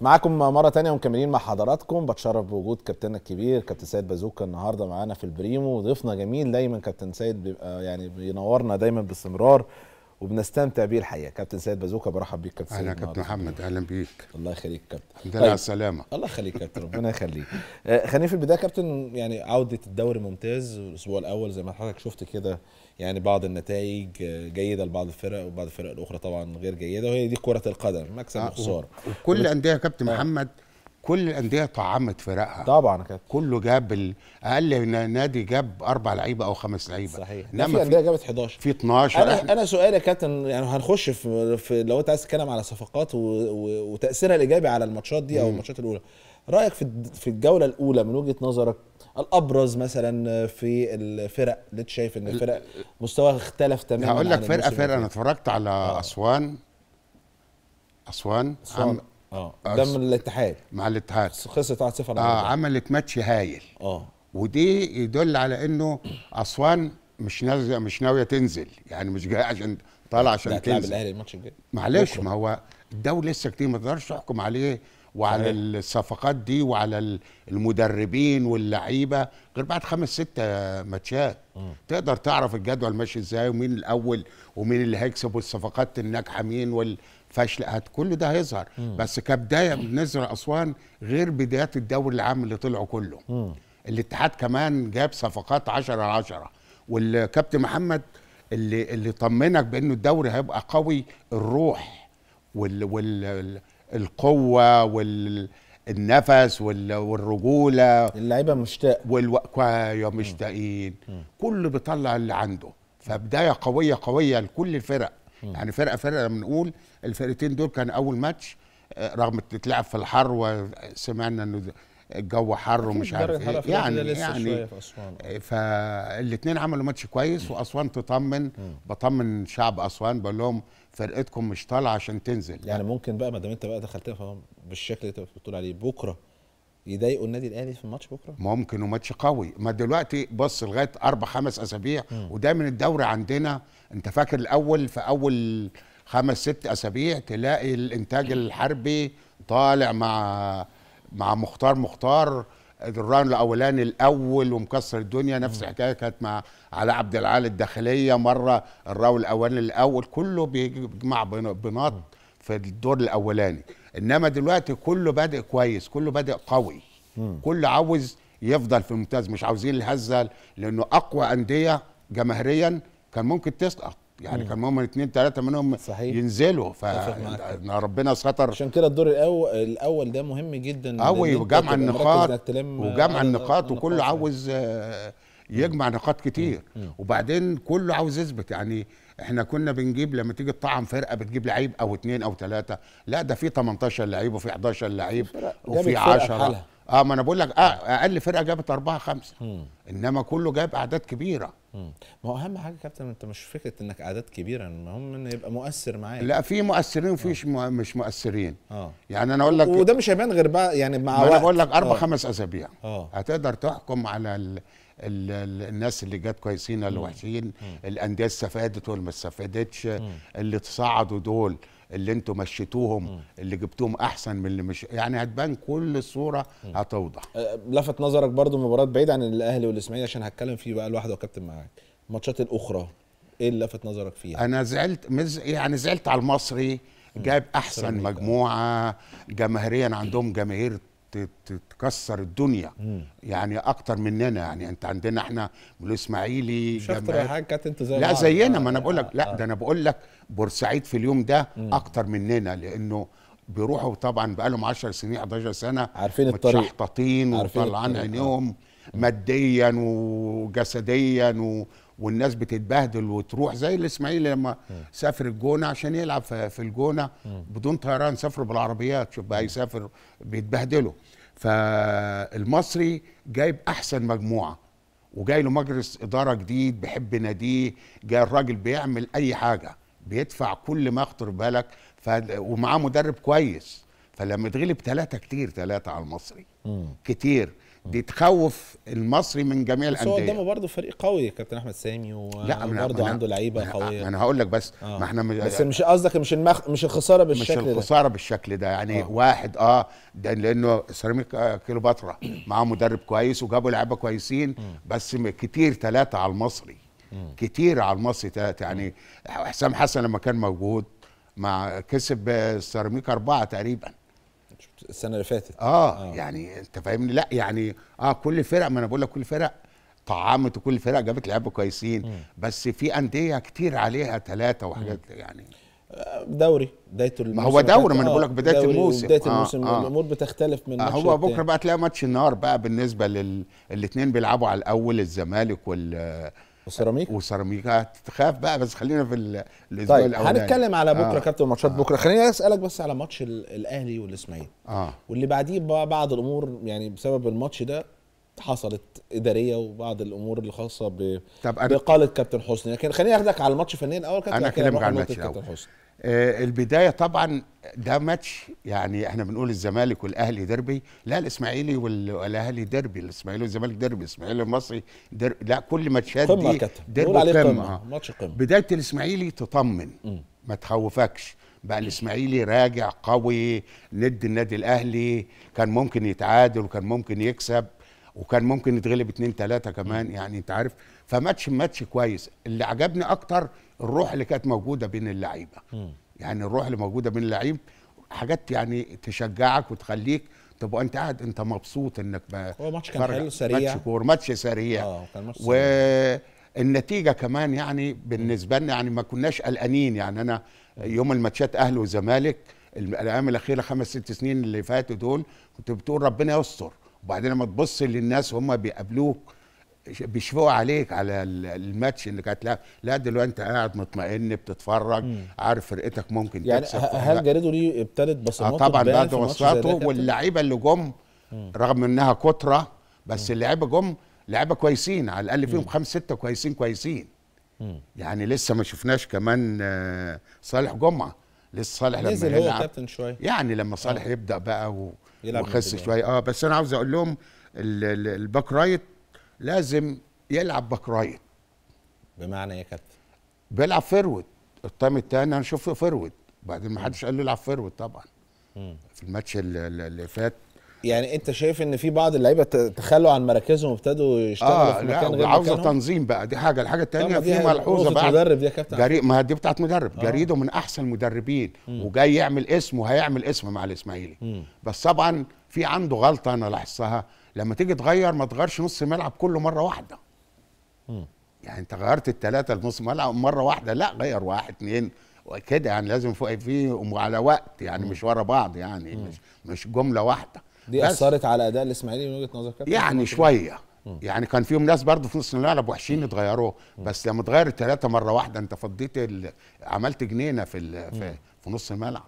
معاكم مرة تانية ومكملين مع حضراتكم بتشرف بوجود كابتننا الكبير كابتن سيد بازوكا النهارده معانا في البريمو ضيفنا جميل دايما كابتن سيد بيبقى يعني بينورنا دايما باستمرار وبنستمتع بيه الحقيقه كابتن سيد بازوكا برحب بيك كابتن سيد اهلا كابتن محمد اهلا بيك الله يخليك كابتن الحمد لله على طيب. السلامه الله يخليك كابتن ربنا يخليك آه، خليني في البدايه كابتن يعني عوده الدوري ممتاز الاسبوع الاول زي ما حضرتك شفت كده يعني بعض النتائج آه، جيده لبعض الفرق وبعض الفرق الاخرى طبعا غير جيده وهي دي كره القدم مكسب وخساره آه، وكل الانديه يا كابتن آه. محمد كل الانديه طعمت فرقها طبعا كابتن كله جاب اقل نادي جاب اربع لعيبه او خمس لعيبه صحيح انما في انديه جابت 11 في 12 انا أحنا. انا سؤالي يا كابتن يعني هنخش في, في لو انت عايز تتكلم على صفقات و... و... وتاثيرها الايجابي على الماتشات دي او الماتشات الاولى رايك في في الجوله الاولى من وجهه نظرك الابرز مثلا في الفرق اللي انت شايف ان الفرق مستواها اختلف تماما هقول لك فرقه فرقه انا اتفرجت على آه. اسوان اسوان اسوان اه ده من الاتحاد مع الاتحاد خسرت 1-0 اه عملت ماتش هايل اه ودي يدل على انه اسوان مش نازله مش ناويه تنزل يعني مش جايه عشان طالع عشان كده الاهلي الماتش الجاي معلش ما هو الدوري لسه كتير ما تقدرش تحكم عليه وعلى أيه. الصفقات دي وعلى المدربين واللعيبه غير بعد خمس ست ماتشات تقدر تعرف الجدول ماشي ازاي ومين الاول ومين اللي هيكسب والصفقات الناجحه مين والفاشله كل ده هيظهر بس كبدايه بالنسبه اسوان غير بدايات الدوري العام اللي طلعوا كله الاتحاد كمان جاب صفقات 10 على 10 والكابتن محمد اللي اللي طمنك بانه الدوري هيبقى قوي الروح وال وال القوه والنفس وال والرجوله اللعيبه مشتاق والوقايه يا مشتاقين كل بيطلع اللي عنده فبدايه قويه قويه لكل الفرق م. يعني فرقه فرقه لما نقول الفرقتين دول كان اول ماتش آه، رغم تتلعب في الحر وسمعنا انه الجو حر ومش عارف ايه يعني يعني فالاثنين عملوا ماتش كويس واسوان تطمن بطمن شعب اسوان بقول لهم فرقتكم مش طالعه عشان تنزل يعني, يعني ممكن بقى ما دام انت بقى دخلتها بالشكل اللي انت بتقول عليه بكره يضايقوا النادي الاهلي في الماتش بكره ممكن وماتش قوي ما دلوقتي بص لغايه اربع خمس اسابيع ودايما الدوري عندنا انت فاكر الاول في اول خمس ست اسابيع تلاقي الانتاج الحربي طالع مع مع مختار مختار الراوند الاولاني الاول ومكسر الدنيا نفس الحكايه كانت مع علاء عبد العال الداخليه مره الراوند الاولاني الاول كله بيجمع بناط في الدور الاولاني انما دلوقتي كله بادئ كويس كله بادئ قوي كله عاوز يفضل في الممتاز مش عاوزين الهزه لانه اقوى انديه جماهيريا كان ممكن تسقط يعني مم. كان مهم اثنين ثلاثه منهم صحيح. ينزلوا ف ربنا ستر عشان كده الدور الاول الاول ده مهم جدا قوي وجمع النقاط وجمع النقاط وكله عاوز آه، يجمع نقاط كتير مم. وبعدين كله عاوز يثبت يعني احنا كنا بنجيب لما تيجي تطعم فرقه بتجيب لعيب او اثنين او ثلاثه لا ده في 18 لعيب وفي 11 لعيب وفي 10 اه ما انا بقول لك اه اقل فرقه جابت اربعه خمسه انما كله جاب اعداد كبيره ما هو اهم حاجه كابتن انت مش فكره انك اعداد كبيره المهم ان يبقى مؤثر معاك لا في مؤثرين وفيش آه. مش مؤثرين اه يعني انا اقول لك وده مش هيبان غير بقى يعني مع وقت انا بقول لك اربع آه. خمس اسابيع اه هتقدر تحكم على ال ال ال الناس اللي جت كويسين اللي وحشين الانديه استفادت واللي ما استفادتش اللي تصعدوا دول اللي انتوا مشيتوهم م. اللي جبتوهم احسن من اللي مش يعني هتبان كل الصوره م. هتوضح أه، لفت نظرك برضو مباراه بعيد عن الاهلي والاسماعيلي عشان هتكلم فيه بقى لوحده وكابتن معاك الماتشات الاخرى ايه اللي لفت نظرك فيها انا زعلت مز... يعني زعلت على المصري جاب احسن مجموعه جماهيريا عندهم جماهير تكسر الدنيا مم. يعني اكتر مننا يعني انت عندنا احنا الاسماعيلي شفت الريحان كانت انت زي لا زينا ما انا آه، بقول لك لا آه. ده انا بقول لك بورسعيد في اليوم ده مم. اكتر مننا لانه بيروحوا طبعا بقى لهم 10 سنين 11 سنه عارفين الطريق متشحططين وطلعان آه. عينيهم ماديا وجسديا و... والناس بتتبهدل وتروح زي الاسماعيلي لما م. سافر الجونه عشان يلعب في الجونه بدون طيران سافروا بالعربيات شوف بقى يسافر بيتبهدلوا فالمصري جايب احسن مجموعه وجاي له مجلس اداره جديد بيحب ناديه جاي الراجل بيعمل اي حاجه بيدفع كل ما يخطر بالك ف... ومعاه مدرب كويس فلما تغلب ثلاثه كتير ثلاثه على المصري م. كتير دي تخوف المصري من جميع الانديه بس هو قدامه برضه فريق قوي كابتن احمد سامي وبرضه عنده لعيبه قويه انا هقول لك بس آه. ما احنا مش بس مش قصدك مش المخ... مش الخساره بالشكل ده مش الخساره ده. بالشكل ده يعني آه. واحد اه ده لانه سيراميك آه، كيلوباترا معاه مدرب كويس وجابوا لعيبه كويسين بس كتير ثلاثه على المصري كتير على المصري ثلاثه يعني حسام حسن لما كان موجود مع كسب آه، سيراميكا اربعه تقريبا السنه اللي فاتت آه, اه يعني انت فاهمني لا يعني اه كل فرق ما انا بقول لك كل فرق طعمت وكل فرق جابت لعيبه كويسين م. بس في انديه كتير عليها ثلاثه وحاجات يعني آه، دوري بدايه الموسم ما هو دوري ما انا آه، بقول لك بدايه الموسم بدايه الموسم آه, آه. الامور آه بتختلف من آه هو بكره بقى تلاقي ماتش النار بقى بالنسبه للاثنين بيلعبوا على الاول الزمالك وال وسيراميكا وسيراميكا تخاف بقى بس خلينا في الاسبوع طيب الاولاني هنتكلم على بكره آه. كابتن ماتشات آه. بكره خليني اسالك بس على ماتش الاهلي والاسماعيلي آه. واللي بعديه بعض الامور يعني بسبب الماتش ده حصلت اداريه وبعض الامور الخاصه ب... طب أنا... بقاله كابتن حسني لكن خليني اخدك على الماتش فنيا الاول كابتن انا اكلمك على الماتش كابتن حسني آه البدايه طبعا ده ماتش يعني احنا بنقول الزمالك والاهلي ديربي لا الاسماعيلي والاهلي ديربي الاسماعيلي والزمالك ديربي الاسماعيلي المصري ديربي لا كل ماتشات دي ديربي قمه ماتش قمه بدايه الاسماعيلي تطمن ما تخوفكش بقى الاسماعيلي راجع قوي ند النادي الاهلي كان ممكن يتعادل وكان ممكن يكسب وكان ممكن يتغلب اتنين تلاته كمان يعني انت عارف فماتش ماتش كويس اللي عجبني اكتر الروح اللي كانت موجوده بين اللعيبه يعني الروح اللي موجوده بين اللعيب حاجات يعني تشجعك وتخليك تبقى انت قاعد انت مبسوط انك ما هو ماتش كان حلو سريع ماتش كور ماتش سريع اه كان ماتش سريع والنتيجه كمان يعني بالنسبه لنا يعني ما كناش قلقانين يعني انا يوم الماتشات اهلي وزمالك الايام الاخيره خمس ست سنين اللي فاتوا دول كنت بتقول ربنا يستر وبعدين لما تبص للناس وهم بيقابلوك بيشفقوا عليك على الماتش اللي كانت لا لا دلوقتي انت قاعد مطمئن بتتفرج مم. عارف فرقتك ممكن يعني تكسب هل جاريدو ليه ابتدت بصماته آه طبعا بعد بصماته واللعيبه اللي جم رغم انها كتره بس اللعيبه جم لعيبه كويسين على الاقل فيهم خمس سته كويسين كويسين مم. يعني لسه ما شفناش كمان آه، صالح جمعه لسه صالح لما نزل هو كابتن شويه يعني لما آه. صالح أوه. يبدا بقى و... مخس شويه اه بس انا عاوز اقول لهم الباك رايت لازم يلعب باك رايت بمعنى ايه يا كابتن؟ بيلعب فرود التايم انا هنشوفه فرود بعدين ما حدش قال له العب فرود طبعا م. في الماتش اللي فات يعني انت شايف ان في بعض اللعيبه تخلوا عن مراكزهم وابتدوا يشتغلوا آه في مكان لا عاوزه تنظيم بقى دي حاجه الحاجه الثانيه في ملحوظه بقى مدرب دي يا كابتن جري... ما دي بتاعت مدرب آه. جريده من احسن المدربين وجاي يعمل اسم وهيعمل اسم مع الاسماعيلي بس طبعا في عنده غلطه انا لاحظتها لما تيجي تغير ما تغيرش نص الملعب كله مره واحده م. يعني انت غيرت الثلاثه لنص ملعب مره واحده لا غير واحد اثنين وكده يعني لازم فوق فيه على وقت يعني م. مش ورا بعض يعني م. مش مش جمله واحده دي اثرت على اداء الاسماعيلي من وجهه نظرك يعني شويه يعني كان فيهم ناس برضه في نص الملعب وحشين اتغيروا بس لما اتغير الثلاثه مره واحده انت فضيت عملت جنينه في في, في نص الملعب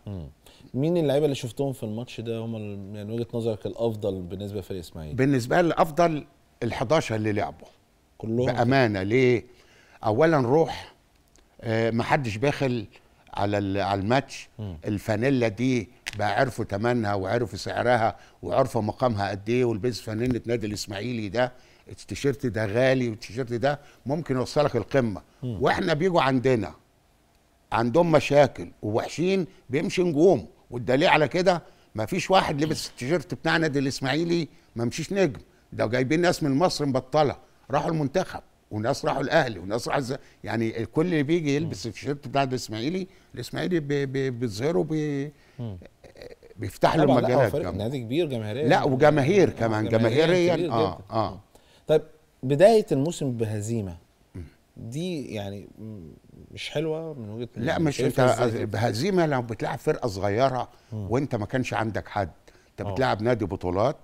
مين اللعيبه اللي شفتهم في الماتش ده هم من يعني وجهه نظرك الافضل بالنسبه في الاسماعيلي بالنسبه لي الافضل ال11 اللي لعبوا كلهم بامانه ليه اولا روح ما آه، محدش باخل على على الماتش الفانيلا دي بقى عرفوا ثمنها وعرفوا سعرها وعرفوا مقامها قد ايه ولبس فانيله نادي الاسماعيلي ده التيشيرت ده غالي والتيشيرت ده ممكن يوصلك القمه مم. واحنا بيجوا عندنا عندهم مشاكل ووحشين بيمشي نجوم والدليل على كده ما فيش واحد لبس التيشيرت بتاع نادي الاسماعيلي ما مشيش نجم ده جايبين ناس من مصر مبطله راحوا المنتخب وناس راحوا الاهلي وناس راحوا الز... يعني الكل اللي بيجي يلبس التيشيرت بتاع الاسماعيلي الاسماعيلي بي... بيظهره بي... بيفتح له مجالات فرق نادي كبير جماهيريا لا وجماهير آه، كمان جماهيريا اه جدا. اه طيب بدايه الموسم بهزيمه دي يعني مش حلوه من وجهه لا مش انت بهزيمه لو بتلعب فرقه صغيره وانت ما كانش عندك حد انت آه. بتلعب نادي بطولات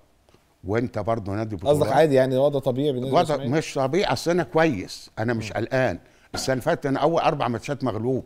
وانت برضه نادي بطولات قصدك عادي يعني وضع طبيعي بالنسبه وضع مش طبيعي اصل انا كويس انا مش قلقان السنه اللي فاتت انا اول اربع ماتشات مغلوب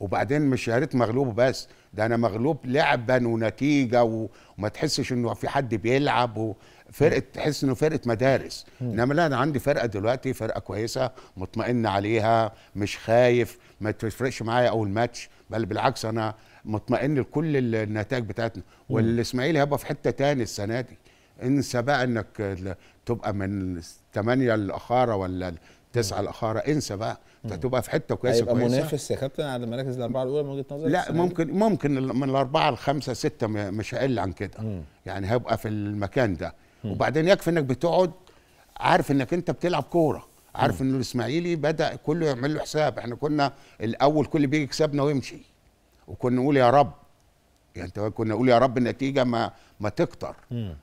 وبعدين مش يا ريت مغلوب بس ده انا مغلوب لعبا ونتيجه وما تحسش انه في حد بيلعب وفرقه فرقه تحس انه فرقه مدارس انما لا انا عندي فرقه دلوقتي فرقه كويسه مطمئن عليها مش خايف ما تفرقش معايا اول ماتش بل بالعكس انا مطمئن لكل النتائج بتاعتنا والاسماعيلي هيبقى في حته تاني السنه دي انسى بقى انك تبقى من الثمانيه الاخاره ولا تسعة الاخاره انسى بقى انت هتبقى في حته كويسه هيبقى كويسه منافس يا كابتن على المراكز الاربعه الاولى من وجهه نظري لا ممكن ممكن من الاربعه لخمسه سته مش هقل عن كده مم. يعني هبقى في المكان ده مم. وبعدين يكفي انك بتقعد عارف انك انت بتلعب كوره عارف ان الاسماعيلي بدا كله يعمل له حساب احنا كنا الاول كل بيجي يكسبنا ويمشي وكنا نقول يا رب يعني كنا نقول يا رب النتيجه ما ما تكتر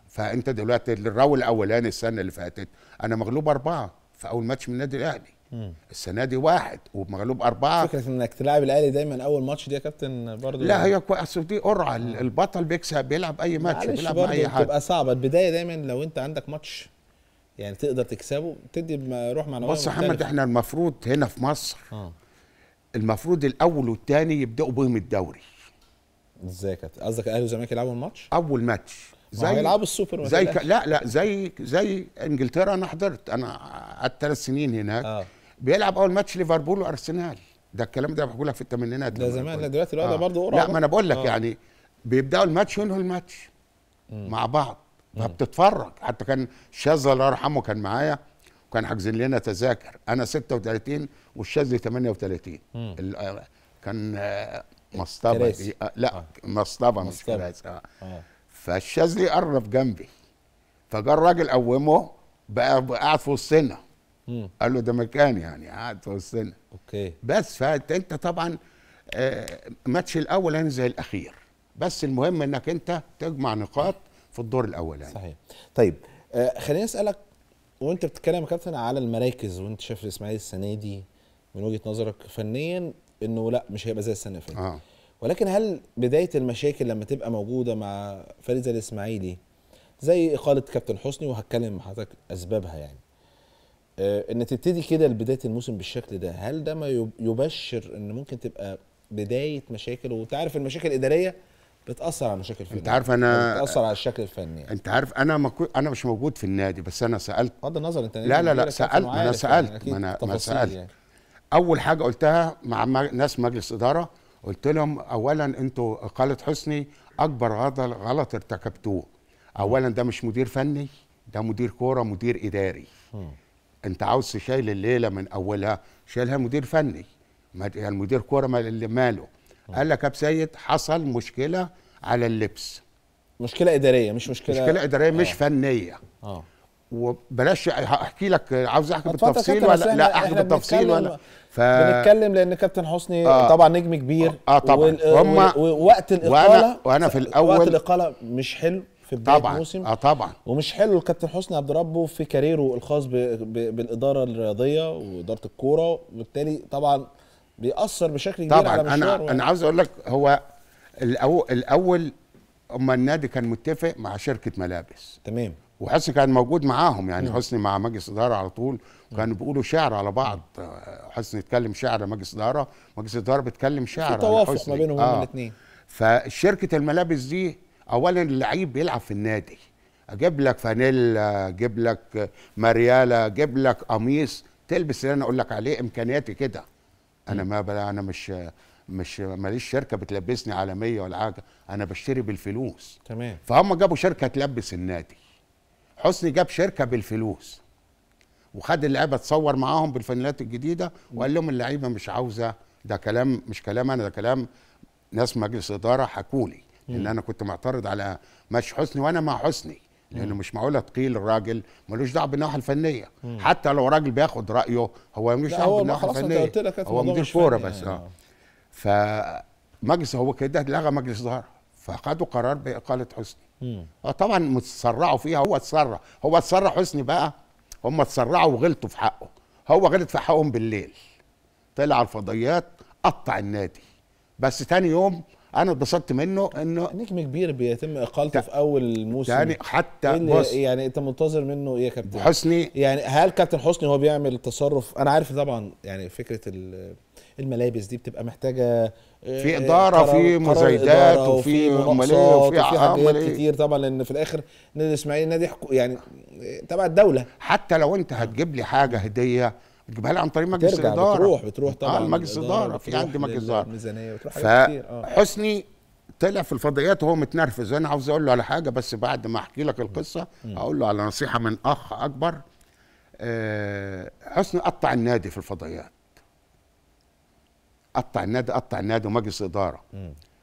فانت دلوقتي الراو الاولاني السنه اللي فاتت انا مغلوب اربعه في اول ماتش من النادي الاهلي السنه دي واحد ومغلوب اربعه فكره انك تلاعب الاهلي دايما اول ماتش دي يا كابتن برضه لا هي يعني. اصل دي قرعه البطل بيكسب بيلعب اي ماتش بيلعب مع اي حد بتبقى صعبه البدايه دايما لو انت عندك ماتش يعني تقدر تكسبه تدي روح معنويه بص يا محمد احنا المفروض هنا في مصر آه. المفروض الاول والثاني يبداوا بهم الدوري ازاي كانت قصدك الاهلي والزمالك يلعبوا الماتش اول ماتش زي هيلعبوا السوبر زي ك... لا لا زي زي انجلترا انا حضرت انا قعدت ثلاث سنين هناك آه. بيلعب اول ماتش ليفربول وارسنال ده الكلام ده بقول لك في الثمانينات ده زمان دلوقتي الوضع آه. برضه قريب لا ما انا بقول لك آه. يعني بيبداوا الماتش وينهوا الماتش مم. مع بعض فبتتفرج حتى كان الشاذ الله يرحمه كان معايا وكان حاجزين لنا تذاكر انا 36 والشاذلي 38 كان آه، مصطبه دي آه لا آه. مصطبه مش كراسي آه. آه. فالشاذلي قرب جنبي فجاء الراجل قومه بقى قاعد في وسطنا قال له ده مكان يعني قاعد في وسطنا اوكي بس فانت طبعا آه ماتش الاول يعني زي الاخير بس المهم انك انت تجمع نقاط في الدور الاولاني يعني. صحيح طيب آه خليني اسالك وانت بتتكلم يا كابتن على المراكز وانت شايف الاسماعيلي السنه دي من وجهه نظرك فنيا انه لا مش هيبقى زي السنه اللي آه. ولكن هل بدايه المشاكل لما تبقى موجوده مع فريق زي الاسماعيلي زي اقاله كابتن حسني وهتكلم مع حضرتك اسبابها يعني آه، ان تبتدي كده بدايه الموسم بالشكل ده هل ده ما يبشر ان ممكن تبقى بدايه مشاكل وانت عارف المشاكل الاداريه بتاثر على المشاكل الفنيه انت عارف انا يعني بتاثر على الشكل الفني يعني. انت عارف انا مكو... انا مش موجود في النادي بس انا سالت بغض النظر انت لا لا لا سالت انا سالت ما انا ما سالت يعني. اول حاجه قلتها مع ناس مجلس اداره قلت لهم اولا انتوا اقاله حسني اكبر غلط ارتكبتوه اولا ده مش مدير فني ده مدير كوره مدير اداري م. انت عاوز تشيل الليله من اولها شيلها مدير فني يعني مدير كوره اللي ماله قال لك يا سيد حصل مشكله على اللبس مشكله اداريه مش مشكله مشكله اداريه آه. مش فنيه اه وبلاش احكي لك عاوز احكي بالتفصيل ولا لا احكي بالتفصيل ولا ف... بنتكلم لان كابتن حسني آه طبعا نجم كبير اه, آه، طبعا وال... ووقت الاقاله وانا, وأنا في الاول وقت الاقاله مش حلو في بدايه طبعا الموسم اه طبعا ومش حلو الكابتن حسني عبد ربه في كاريره الخاص ب... ب... بالاداره الرياضيه واداره الكوره وبالتالي طبعا بيأثر بشكل كبير طبعا على انا و... يعني. انا عاوز اقول لك هو الأو... الاول اما النادي كان متفق مع شركه ملابس تمام وحسني كان موجود معاهم يعني حسني مع مجلس اداره على طول وكانوا بيقولوا شعر على بعض حسني يتكلم شعر مجلس اداره مجلس اداره بيتكلم شعر في توافق ما بينهم آه. الاثنين فشركه الملابس دي اولا اللعيب بيلعب في النادي اجيب لك فانيلا اجيب لك ماريالا اجيب لك قميص تلبس اللي انا اقول لك عليه امكانياتي كده انا ما بلا انا مش مش ماليش شركه بتلبسني عالميه ولا حاجه انا بشتري بالفلوس تمام فهم جابوا شركه تلبس النادي حسني جاب شركه بالفلوس وخد اللعيبه اتصور معاهم بالفانيلات الجديده وقال لهم اللعيبه مش عاوزه ده كلام مش كلام انا ده كلام ناس مجلس اداره حكولي لان انا كنت معترض على مش حسني وانا مع حسني لانه مش معقوله تقيل الراجل ملوش دعوه بالناحيه الفنيه مم. حتى لو راجل بياخد رايه هو ملوش دعوه بالناحيه الفنيه هو مدير كوره بس يعني. اه فمجلس هو كده لغى مجلس اداره فاخدوا قرار باقاله حسني اه طبعا متسرعوا فيها هو اتسرع هو اتسرع حسني بقى هم اتسرعوا وغلطوا في حقه هو غلط في حقهم بالليل طلع على الفضائيات قطع النادي بس تاني يوم انا اتبسطت منه انه نجم كبير بيتم اقالته في اول موسم يعني حتى إيه بص يعني انت منتظر منه ايه يا كابتن حسني يعني هل كابتن حسني هو بيعمل تصرف انا عارف طبعا يعني فكره الملابس دي بتبقى محتاجه آه، في اداره في مزايدات وفي ماليه وفي حاجات كتير طبعا لان في الاخر نادي الاسماعيلي نادي يعني آه، تبع الدوله حتى لو انت هتجيب لي حاجه هديه تجيبها لي عن طريق مجلس الاداره بتروح بتروح آه، طبعا آه مجلس الاداره في عندي مجلس اداره ميزانيه بتروح حاجات كتير اه حسني طلع في الفضائيات وهو متنرفز انا عاوز اقول له على حاجه بس بعد ما احكي لك القصه اقول له على نصيحه من اخ اكبر حسني قطع النادي في الفضائيات قطع النادي قطع النادي ومجلس اداره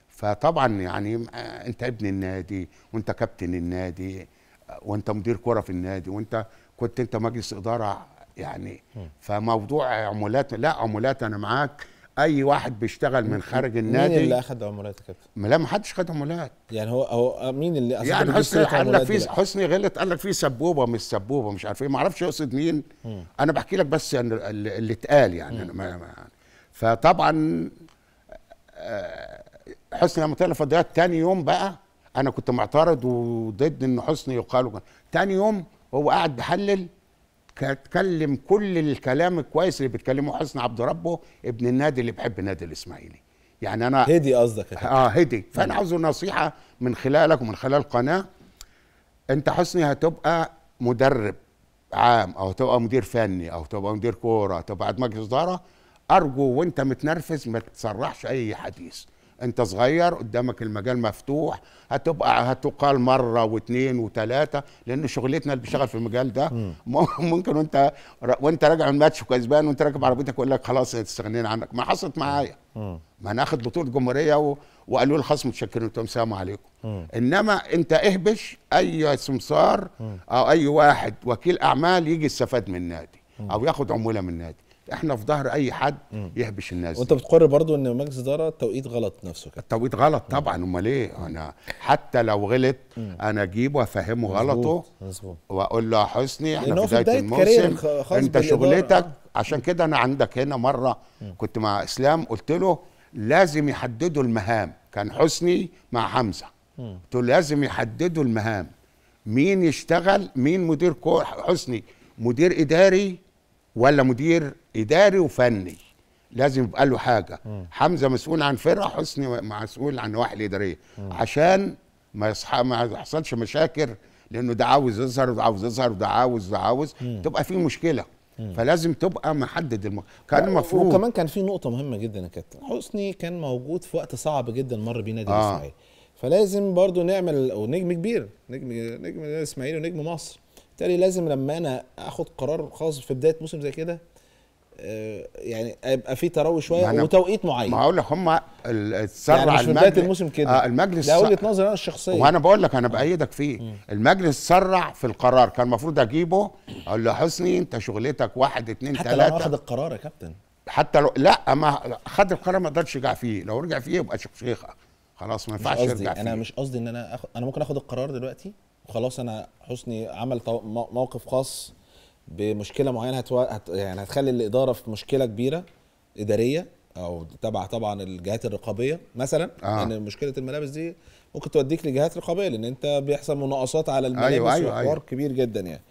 فطبعا يعني آه، انت ابن النادي وانت كابتن النادي آه، وانت مدير كره في النادي وانت كنت انت مجلس اداره يعني فموضوع عمولات لا عمولات انا معاك اي واحد بيشتغل من خارج النادي مين اللي اخد عمولات يا كابتن؟ لا ما حدش خد عمولات يعني هو هو مين اللي اصلا يعني حسني قال لك في حسني غلط قال لك في سبوبه مش سبوبه مش عارف ايه ما اعرفش يقصد مين انا بحكي لك بس يعني اللي اتقال يعني انا ما, ما فطبعا آه، حسني لما طلع الفضائيات تاني يوم بقى انا كنت معترض وضد ان حسني يقال تاني يوم هو قاعد بيحلل اتكلم كل الكلام الكويس اللي بيتكلمه حسني عبد ربه ابن النادي اللي بيحب النادي الاسماعيلي يعني انا هدي قصدك اه هدي فانا عاوز نصيحه من خلالك ومن خلال القناه انت حسني هتبقى مدرب عام او تبقى مدير فني او تبقى مدير كوره تبقى عند مجلس اداره ارجو وانت متنرفز ما تصرحش اي حديث انت صغير قدامك المجال مفتوح هتبقى هتقال مره واثنين وثلاثه لان شغلتنا اللي بيشتغل في المجال ده ممكن وانت وانت راجع الماتش وكسبان وانت راكب عربيتك يقول لك خلاص استغنينا عنك ما حصلت معايا ما انا اخد بطوله جمهوريه وقالوا لي خلاص متشكرين قلت لهم السلام عليكم انما انت اهبش اي سمسار او اي واحد وكيل اعمال يجي يستفاد من النادي او ياخد عموله من النادي احنا في ظهر اي حد يهبش الناس وانت بتقر برضو ان مجلس اداره التوقيت غلط نفسه كده التوقيت غلط طبعا امال ايه انا حتى لو غلط انا اجيبه وافهمه غلطه مزبوط. واقول له يا حسني احنا في بدايه الموسم انت شغلتك عشان كده انا عندك هنا مره كنت مع اسلام قلت له لازم يحددوا المهام كان حسني مع حمزه قلت له لازم يحددوا المهام مين يشتغل مين مدير حسني مدير اداري ولا مدير اداري وفني لازم يبقى له حاجه مم. حمزه مسؤول عن فرقه حسني مسؤول عن النواحي الاداريه مم. عشان ما يصح ما يحصلش مشاكل لانه ده عاوز يظهر وده عاوز يظهر وده عاوز ده عاوز مم. تبقى في مشكله مم. فلازم تبقى محدد الم... كان المفروض وكمان كان في نقطه مهمه جدا يا كابتن حسني كان موجود في وقت صعب جدا مر بيه نادي آه. الاسماعيلي فلازم برضو نعمل ونجم كبير نجم نجم الاسماعيلي ونجم مصر بالتالي لازم لما انا اخد قرار خاص في بدايه موسم زي كده آه، يعني ابقى في تروي شويه وتوقيت معين ما هقول لك هم اتسرع يعني المجلس في بدايه الموسم كده آه المجلس ده وجهه نظري انا الشخصيه وانا بقول لك انا آه. بايدك فيه مم. المجلس سرع في القرار كان المفروض اجيبه اقول له حسني انت شغلتك واحد اثنين ثلاثه حتى لو اخذ القرار يا كابتن حتى لو لا ما خد القرار ما اقدرش يرجع فيه لو رجع فيه يبقى شيخ شيخه خلاص ما ينفعش يرجع فيه انا مش قصدي ان انا أخ... انا ممكن اخد القرار دلوقتي خلاص انا حسني عمل موقف خاص بمشكله معينه هتو... هت... يعني هتخلي الاداره في مشكله كبيره اداريه او تبع طبعا الجهات الرقابيه مثلا آه. يعني مشكله الملابس دي ممكن توديك لجهات رقابيه لان انت بيحصل مناقصات على الملابس أيوة أيوة أيوة. كبير جدا يعني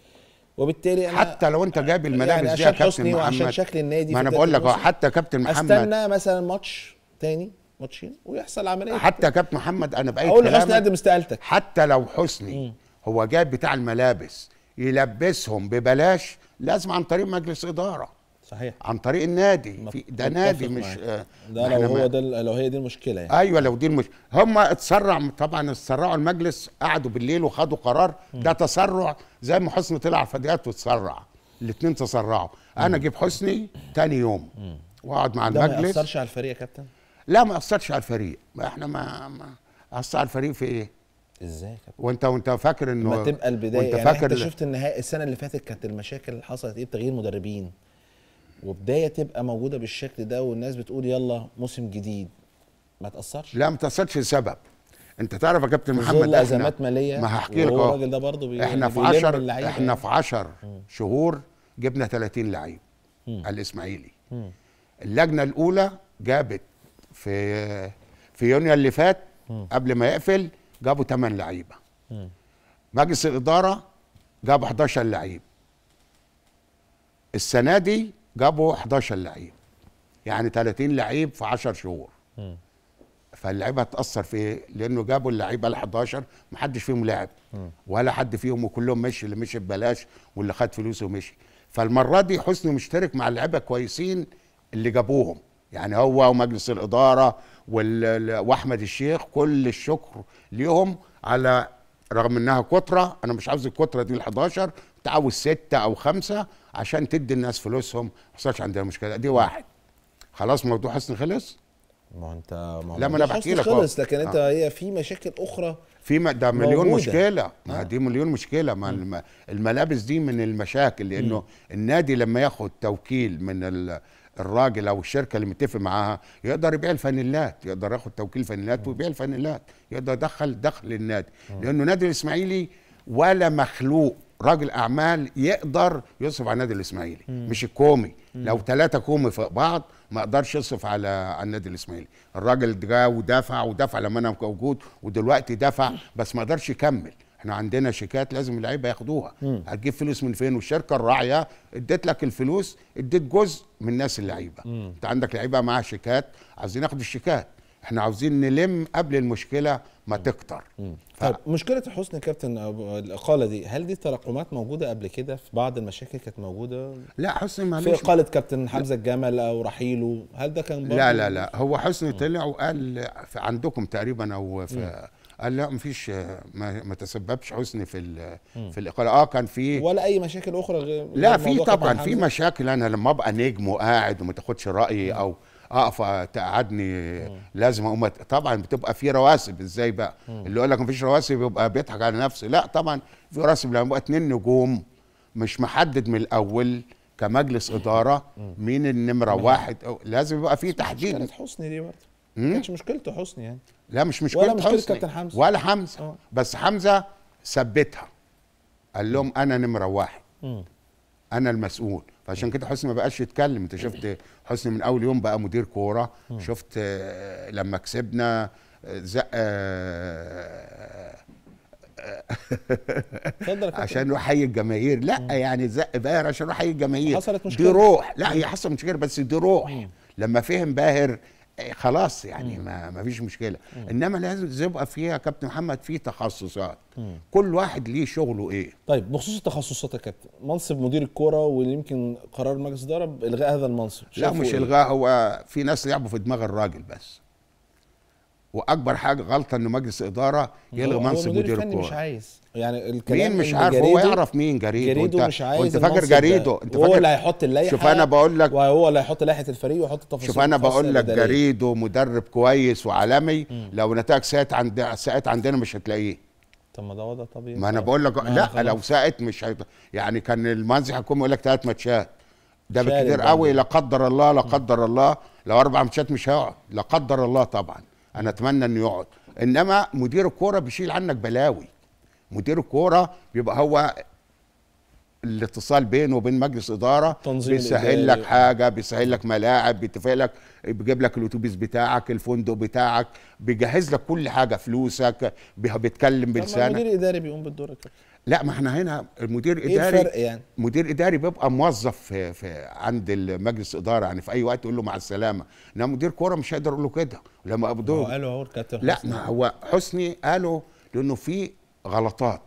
وبالتالي انا حتى لو انت جايب يعني الملابس يعني دي يا كابتن محمد عشان شكل النادي ما انا بقول لك حتى كابتن محمد استنى مثلا ماتش تاني ماتشين ويحصل عمليه حتى كابتن محمد انا بقيت اقول لحسني قدم استقالتك حتى لو حسني م. هو جايب بتاع الملابس يلبسهم ببلاش لازم عن طريق مجلس اداره صحيح عن طريق النادي في ده نادي مش آه، ده لو هو ده لو هي دي المشكله يعني ايوه لو دي المشكله هم اتسرع طبعا اتسرعوا المجلس قعدوا بالليل وخدوا قرار ده تسرع زي ما حسني طلع فديات وتسرع الاثنين تسرعوا انا اجيب حسني تاني يوم واقعد مع المجلس ده ما ياثرش على الفريق يا كابتن لا ما ياثرش على الفريق ما احنا ما, ما اثر على الفريق في ايه ازاي يا كابتن وانت وانت فاكر انه ما تبقى البدايه وانت يعني فاكر انت شفت النهائي السنه اللي فاتت كانت المشاكل اللي حصلت ايه بتغيير مدربين وبدايه تبقى موجوده بالشكل ده والناس بتقول يلا موسم جديد ما تاثرش لا ما تاثرش لسبب انت تعرف يا كابتن محمد ازمات ماليه ما هحكي لك الراجل ده برضه بي... احنا في 10 احنا في 10 شهور جبنا 30 لعيب على الاسماعيلي اللجنه الاولى جابت في في يونيو اللي فات قبل ما يقفل جابوا 8 لعيبه مجلس الاداره جاب 11 لعيب السنه دي جابوا 11 لعيب يعني 30 لعيب في 10 شهور فاللعيبه هتاثر في إيه؟ لانه جابوا اللعيبه ال 11 ما حدش فيهم لعب ولا حد فيهم وكلهم مشي اللي مشي ببلاش واللي خد فلوسه ومشي فالمره دي حسني مشترك مع اللعيبه كويسين اللي جابوهم يعني هو ومجلس الإدارة وأحمد الشيخ كل الشكر ليهم على رغم انها كتره انا مش عاوز الكتره دي ال 11 كنت سته او خمسه عشان تدي الناس فلوسهم ما يحصلش عندنا مشكله دي واحد خلاص موضوع حسن خلص ما انت ما لا ما انا بحكي لك خلص لكن انت آه. هي في مشاكل اخرى في م... ده مليون موجودة. مشكله ما آه. دي مليون مشكله ما الم... الملابس دي من المشاكل لانه م. النادي لما ياخد توكيل من ال... الراجل او الشركه اللي متفق معاها يقدر يبيع الفانيلات يقدر ياخد توكيل فانيلات ويبيع الفانيلات يقدر يدخل دخل للنادي آه. لانه نادي الاسماعيلي ولا مخلوق راجل اعمال يقدر يصرف على النادي الاسماعيلي مم. مش الكومي مم. لو ثلاثه كومي في بعض ما اقدرش يصرف على على النادي الاسماعيلي الراجل جه ودفع ودفع لما انا موجود ودلوقتي دفع بس ما اقدرش يكمل احنا عندنا شيكات لازم اللعيبه ياخدوها هتجيب فلوس من فين والشركه الراعيه اديت لك الفلوس اديت جزء من ناس اللعيبه انت عندك لعيبه معاها شيكات عايزين ياخدوا الشيكات احنا عاوزين نلم قبل المشكله ما تكتر ف... طيب مشكله حسن كابتن الاقاله دي هل دي تراكمات موجوده قبل كده في بعض المشاكل كانت موجوده لا حسن معلش في اقاله كابتن حمزه الجمل او رحيله هل ده كان برضه لا لا لا هو حسن طلع وقال عندكم تقريبا او في قال لا مفيش ما, ما تسببش حسني في في الاقاله اه كان في ولا اي مشاكل اخرى غير لا في طبعا في مشاكل انا لما ابقى نجم وقاعد وما تاخدش رايي او اقف تقعدني لازم اقوم طبعا بتبقى في رواسب ازاي بقى مم. اللي يقول لك مفيش رواسب يبقى بيضحك على نفسه لا طبعا في رواسب لما يبقى اتنين نجوم مش محدد من الاول كمجلس اداره مين النمره واحد أو لازم يبقى في تحديد كانت حسني دي برضه ما كانتش مشكلته حسني يعني لا مش مشكله ولا مشكله كابتن حمزه ولا حمزه أوه. بس حمزه ثبتها قال لهم انا نمره واحد انا المسؤول فعشان كده حسني ما بقاش يتكلم انت شفت حسني من اول يوم بقى مدير كوره شفت آه، لما كسبنا آه، زق آه، عشان يروح حي الجماهير لا مم. يعني زق باهر عشان يروح حي الجماهير حصلت مشكله دي روح لا هي حصلت مشكله بس دي روح لما فهم باهر خلاص يعني ما, ما فيش مشكله مم. انما لازم يبقى فيها كابتن محمد في تخصصات مم. كل واحد ليه شغله ايه طيب بخصوص التخصصات يا كابتن منصب مدير الكوره ويمكن قرار مجلس الاداره الغاء هذا المنصب لا مش إيه؟ الغاء هو في ناس لعبوا في دماغ الراجل بس واكبر حاجه غلطه ان مجلس اداره يلغي منصب مدير يعني الكوره مش عايز يعني الكلام مين مش عارف هو يعرف مين جريده جريده مش عايز وانت فاكر جريده انت فاكر هو اللي هيحط اللائحه شوف انا بقول لك وهو اللي هيحط لائحه الفريق ويحط التفاصيل شوف انا بقول لك جريده مدرب كويس وعالمي مم. لو نتائج ساءت عند ساءت عندنا مش هتلاقيه طب ما ده وضع طبيعي ما انا بقول لك لا خلاص. لو ساءت مش يعني كان المنزل هيكون يقول لك ثلاث ماتشات ده بكتير قوي لا قدر الله لا قدر الله لو اربع ماتشات مش هيقعد لا قدر الله طبعا انا اتمنى انه يقعد انما مدير الكوره بيشيل عنك بلاوي مدير الكوره بيبقى هو الاتصال بينه وبين مجلس اداره بيسهل لك حاجه بيسهل لك ملاعب بيتفق لك بيجيب لك الاتوبيس بتاعك الفندق بتاعك بيجهز لك كل حاجه فلوسك بيتكلم بلسانك المدير الاداري بيقوم بالدور لا ما احنا هنا المدير إيه اداري ايه يعني؟ مدير اداري بيبقى موظف في, في عند المجلس اداره يعني في اي وقت يقول له مع السلامه انما مدير كوره مش هيقدر اقول له كده لما ابدو هو قاله هو الكابتن لا ما هو حسني قاله لانه في غلطات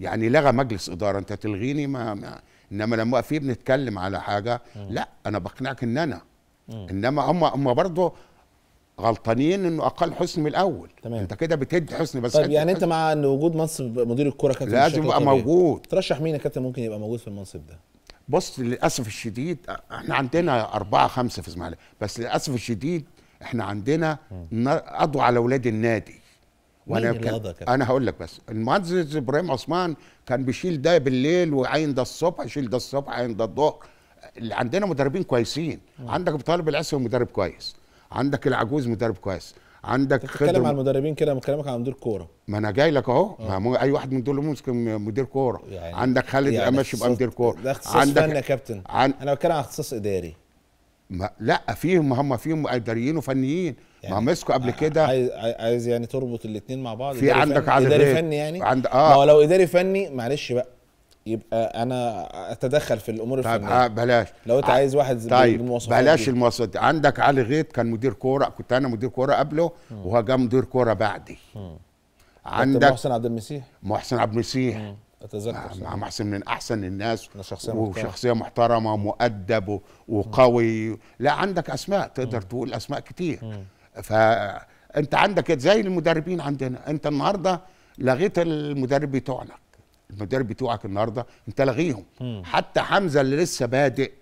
يعني لغى مجلس اداره انت تلغيني ما, ما انما لما فيه بنتكلم على حاجه م. لا انا بقنعك ان انا م. انما هم هم برضه غلطانين انه اقل حسن من الاول تمام انت كده بتدي حسن بس طيب يعني انت مع ان وجود منصب مدير الكره كابتن لازم يبقى موجود ترشح مين يا كابتن ممكن يبقى موجود في المنصب ده بص للاسف الشديد احنا عندنا اربعه خمسه في الزمالك بس للاسف الشديد احنا عندنا قضوا على اولاد النادي وانا كان انا هقول لك بس المهندس ابراهيم عثمان كان بيشيل ده بالليل وعين ده الصبح يشيل ده الصبح عين ده اللي عندنا مدربين كويسين مم. عندك بطالب العسل مدرب كويس عندك العجوز مدرب كويس عندك خبره بتتكلم عن المدربين كده من كلامك عن مدير كوره ما انا جاي لك اهو آه. ما اي واحد من دول ممكن مدير كوره يعني عندك خالد يعني اماشي يبقى مدير كوره ده اختصاص عندك فني يا كابتن عن... انا بتكلم عن اختصاص اداري ما لا فيهم هم فيهم اداريين وفنيين يعني ما مسكوا قبل كده عايز عايز يعني تربط الاثنين مع بعض في عندك علي اداري فني يعني عند اه ما هو آه. لو اداري فني معلش بقى يبقى انا اتدخل في الامور طيب الفنيه طيب بلاش لو انت آه، عايز واحد طيب بلاش دي. المواصفات عندك علي غيط كان مدير كوره كنت انا مدير كوره قبله وهو جه مدير كوره بعدي مم. عندك محسن عبد المسيح محسن عبد المسيح اتذكر مع محسن من احسن الناس شخصية وشخصيه محترمه مؤدب وقوي لا عندك اسماء تقدر مم. تقول اسماء كتير فانت عندك زي المدربين عندنا انت النهارده لغيت المدرب بتوعنا المدرب بتوعك النهارده انت لغيهم مم. حتى حمزه اللي لسه بادئ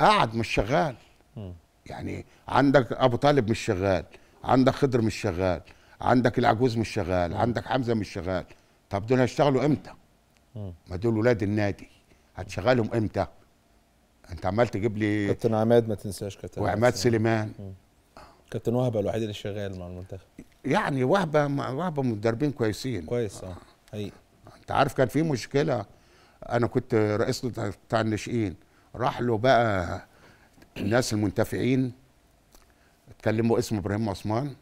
قعد مش شغال مم. يعني عندك ابو طالب مش شغال عندك خضر مش شغال عندك العجوز مش شغال مم. عندك حمزه مش شغال طب دول هيشتغلوا امتى مم. ما دول ولاد النادي هتشغلهم امتى انت عمال تجيب لي كابتن عماد ما تنساش كابتن وعماد سليمان كابتن وهبه الوحيد اللي شغال مع المنتخب يعني وهبه وهبه مدربين كويسين كويس اه, آه. حقيقي انت عارف كان في مشكله انا كنت رئيس بتاع الناشئين راح له بقى الناس المنتفعين اتكلموا اسم ابراهيم عثمان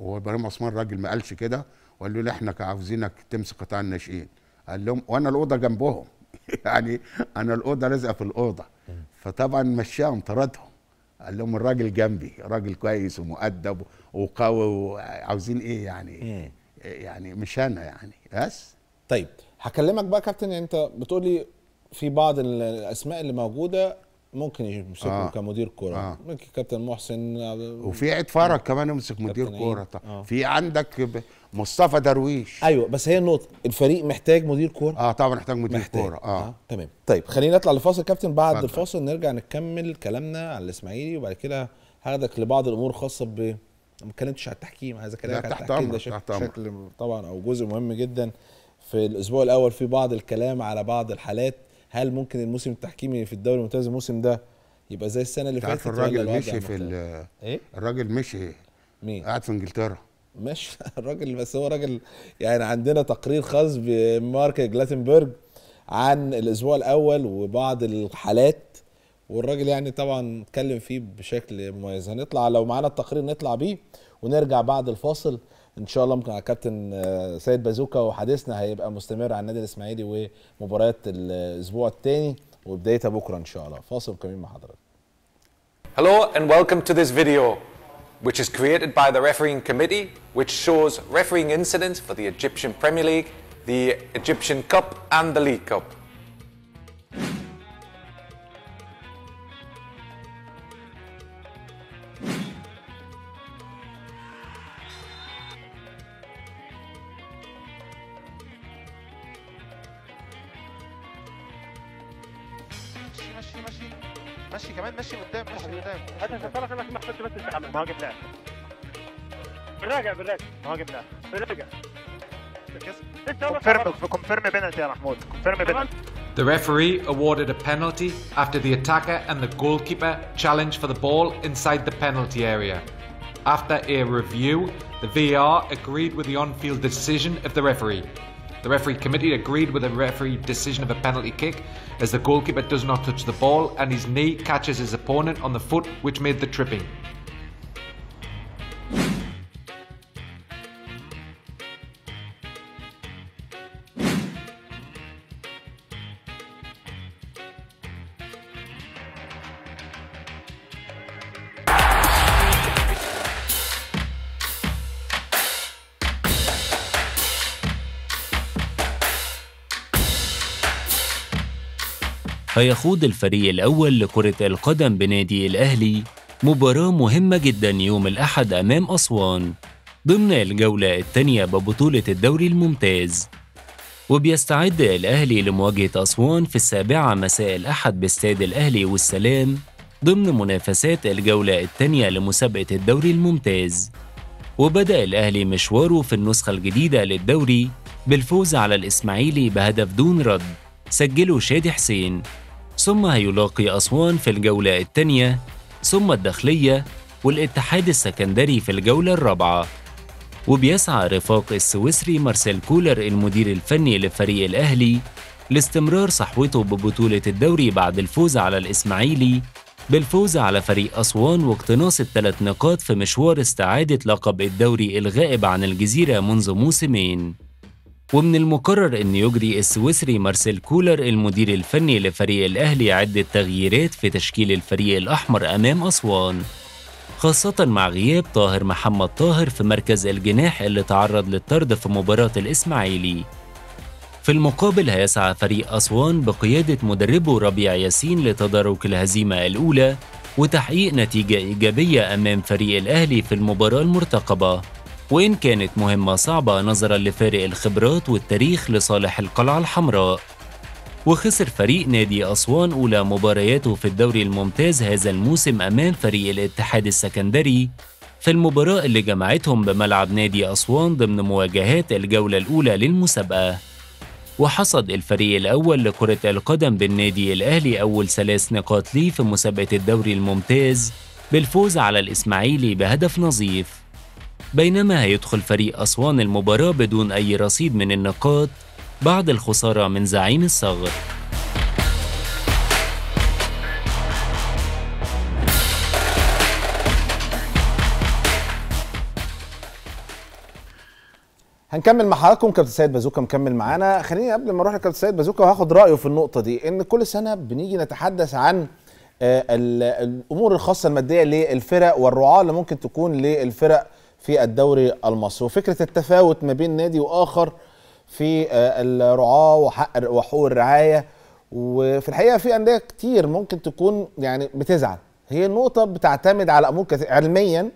وابراهيم عثمان راجل ما قالش كده وقال له احنا عاوزينك تمسك قطاع الناشئين قال لهم وانا الاوضه جنبهم يعني انا الاوضه لازقه في الاوضه فطبعا مشاهم طردهم قال لهم الراجل جنبي راجل كويس ومؤدب وقوي وعاوزين ايه يعني ايه؟ يعني مش انا يعني بس طيب هكلمك بقى كابتن يعني انت بتقول لي في بعض الاسماء اللي موجوده ممكن يمسكوا آه. كمدير كوره آه. ممكن كابتن محسن وفي عيد فرج آه. كمان يمسك مدير كوره آه. في عندك مصطفى درويش ايوه بس هي النقطه الفريق محتاج مدير كوره اه طبعا محتاج مدير محتاج. كوره آه. آه. تمام طيب خلينا نطلع لفاصل كابتن بعد فضل. الفاصل نرجع نكمل كلامنا على الاسماعيلي وبعد كده هاخدك لبعض الامور الخاصة ب ما اتكلمتش على التحكيم عايز اتكلم على التحكيم ده شكل, شكل طبعا او جزء مهم جدا في الاسبوع الاول في بعض الكلام على بعض الحالات هل ممكن الموسم التحكيمي في الدوري الممتاز الموسم ده يبقى زي السنه اللي فاتت الراجل مشي في ايه الراجل مشي مين قاعد في انجلترا ماشي الراجل بس هو راجل يعني عندنا تقرير خاص بمارك جلاتنبرج عن الاسبوع الاول وبعض الحالات والراجل يعني طبعا اتكلم فيه بشكل مميز هنطلع لو معانا التقرير نطلع بيه ونرجع بعد الفاصل ان شاء الله ممكن على كابتن سيد بازوكا وحديثنا هيبقى مستمر عن النادي الاسماعيلي ومباريات الاسبوع الثاني وبدايتها بكره ان شاء الله فاصل كمان مع حضرتك Hello and welcome to this video which is created by the refereeing committee which shows refereeing incidents for the Egyptian Premier League, the Egyptian Cup and the League Cup. كمان قدام قدام انت هتطلع بس Confirm, confirm penalty, Mahmoud. Confirm penalty. The referee awarded a penalty after the attacker and the goalkeeper challenged for the ball inside the penalty area. After a review, the VAR agreed with the on field decision of the referee. The referee committee agreed with the referee decision of a penalty kick as the goalkeeper does not touch the ball and his knee catches his opponent on the foot which made the tripping. فيخوض الفريق الأول لكرة القدم بنادي الأهلي مباراة مهمة جدا يوم الأحد أمام أسوان ضمن الجولة الثانية ببطولة الدوري الممتاز وبيستعد الأهلي لمواجهة أسوان في السابعة مساء الأحد باستاد الأهلي والسلام ضمن منافسات الجولة الثانية لمسابقة الدوري الممتاز وبدأ الأهلي مشواره في النسخة الجديدة للدوري بالفوز على الإسماعيلي بهدف دون رد سجله شادي حسين ثم هيلاقي أسوان في الجولة الثانية ثم الداخلية والاتحاد السكندري في الجولة الرابعة وبيسعى رفاق السويسري مارسيل كولر المدير الفني لفريق الأهلي لاستمرار صحوته ببطولة الدوري بعد الفوز على الإسماعيلي بالفوز على فريق أسوان واقتناص الثلاث نقاط في مشوار استعادة لقب الدوري الغائب عن الجزيرة منذ موسمين ومن المقرر أن يجري السويسري مارسيل كولر المدير الفني لفريق الأهلي عدة تغييرات في تشكيل الفريق الأحمر أمام أسوان خاصة مع غياب طاهر محمد طاهر في مركز الجناح اللي تعرض للطرد في مباراة الإسماعيلي في المقابل هيسعى فريق أسوان بقيادة مدربه ربيع ياسين لتدارك الهزيمة الأولى وتحقيق نتيجة إيجابية أمام فريق الأهلي في المباراة المرتقبة وإن كانت مهمة صعبة نظرا لفارق الخبرات والتاريخ لصالح القلعة الحمراء وخسر فريق نادي أسوان أولى مبارياته في الدوري الممتاز هذا الموسم أمام فريق الاتحاد السكندري في المباراة اللي جمعتهم بملعب نادي أسوان ضمن مواجهات الجولة الأولى للمسابقة وحصد الفريق الأول لكرة القدم بالنادي الأهلي أول ثلاث نقاط ليه في مسابقة الدوري الممتاز بالفوز على الإسماعيلي بهدف نظيف بينما هيدخل فريق أسوان المباراة بدون أي رصيد من النقاط بعد الخسارة من زعيم الصغر هنكمل مع حضراتكم كابتن سيد بازوكا مكمل معانا خليني قبل ما اروح لكابتن سيد بازوكا وهاخد رايه في النقطه دي ان كل سنه بنيجي نتحدث عن آه، الامور الخاصه الماديه للفرق والرعاه اللي ممكن تكون للفرق في الدوري المصري وفكره التفاوت ما بين نادي واخر في آه، الرعاه وحق وحقوق الرعايه وفي الحقيقه في انديه كتير ممكن تكون يعني بتزعل هي النقطه بتعتمد على امور علميا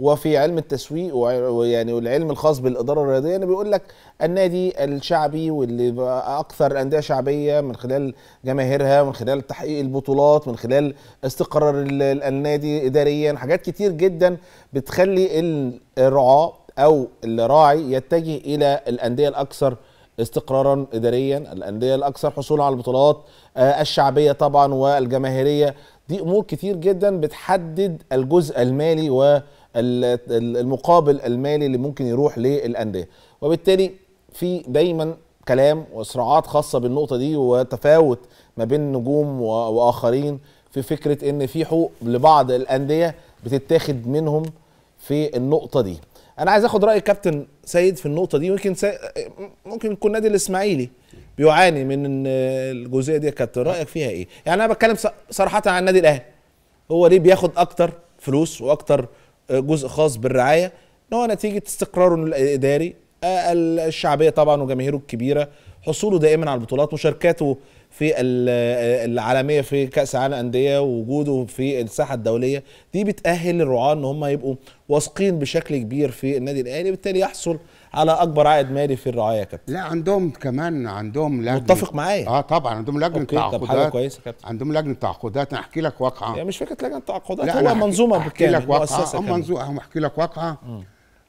وفي علم التسويق ويعني والعلم الخاص بالاداره الرياضيه يعني بيقول لك النادي الشعبي واللي اكثر انديه شعبيه من خلال جماهيرها من خلال تحقيق البطولات من خلال استقرار النادي اداريا حاجات كتير جدا بتخلي الرعاه او الراعي يتجه الى الانديه الاكثر استقرارا اداريا الانديه الاكثر حصولا على البطولات آه، الشعبيه طبعا والجماهيريه دي امور كتير جدا بتحدد الجزء المالي و المقابل المالي اللي ممكن يروح للانديه وبالتالي في دايما كلام وصراعات خاصه بالنقطه دي وتفاوت ما بين نجوم واخرين في فكره ان في حقوق لبعض الانديه بتتاخد منهم في النقطه دي انا عايز اخد راي كابتن سيد في النقطه دي ممكن سي... ممكن يكون نادي الاسماعيلي بيعاني من الجزئيه دي يا كابتن رايك فيها ايه يعني انا بتكلم صراحه عن النادي الاهلي هو ليه بياخد اكتر فلوس واكتر جزء خاص بالرعايه ان هو نتيجه استقراره الاداري آه، الشعبيه طبعا وجماهيره الكبيره حصوله دائما على البطولات مشاركاته في آه، العالميه في كاس العالم الانديه ووجوده في الساحه الدوليه دي بتاهل الرعاه ان هم يبقوا واثقين بشكل كبير في النادي الاهلي وبالتالي يحصل على اكبر عائد مالي في الرعايه يا كابتن لا عندهم كمان عندهم لجنه متفق معايا اه طبعا عندهم لجنه تعاقدات طب حاجه كويسه كابتن عندهم لجنه تعاقدات انا احكي لك واقعه يعني مش فكره لجنه تعاقدات هو أحكي منظومه بالكامل لك واقعه آه، منظومه احكي لك واقعه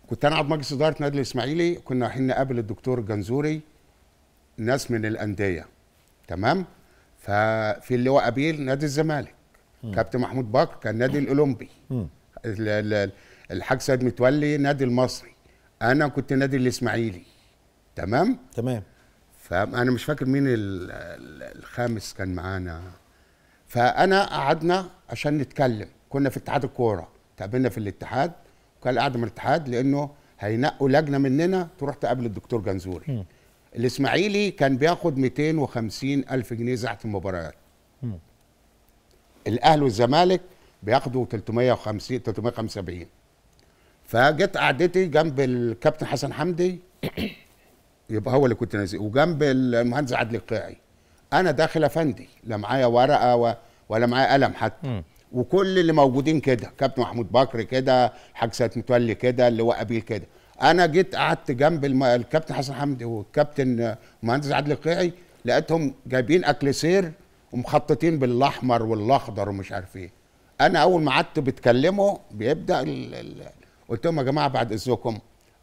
كنت انا عضو مجلس اداره نادي الاسماعيلي كنا رايحين نقابل الدكتور الجنزوري ناس من الانديه تمام ففي اللي هو قبيل نادي الزمالك كابتن محمود بكر كان نادي الاولمبي الحاج سيد متولي نادي المصري انا كنت نادي الاسماعيلي تمام تمام فانا مش فاكر مين الخامس كان معانا فانا قعدنا عشان نتكلم كنا في اتحاد الكوره تقابلنا في الاتحاد وكان قاعده من الاتحاد لانه هينقوا لجنه مننا تروح تقابل الدكتور جنزوري الاسماعيلي كان بياخد 250 الف جنيه ساعه المباريات الاهلي والزمالك بياخدوا 350 375 فجت قعدتي جنب الكابتن حسن حمدي يبقى هو اللي كنت نازل وجنب المهندس عدلي القيعي انا داخل افندي لا معايا ورقه و... ولا معايا قلم حتى م. وكل اللي موجودين كده كابتن محمود بكر كده حاج سيد متولي كده اللي هو قبيل كده انا جيت قعدت جنب الم... الكابتن حسن حمدي والكابتن مهندس عدلي القيعي لقيتهم جايبين اكل سير ومخططين بالاحمر والاخضر ومش عارف ايه انا اول ما قعدت بتكلمه بيبدا ال... ال... قلت لهم يا جماعه بعد اذنكم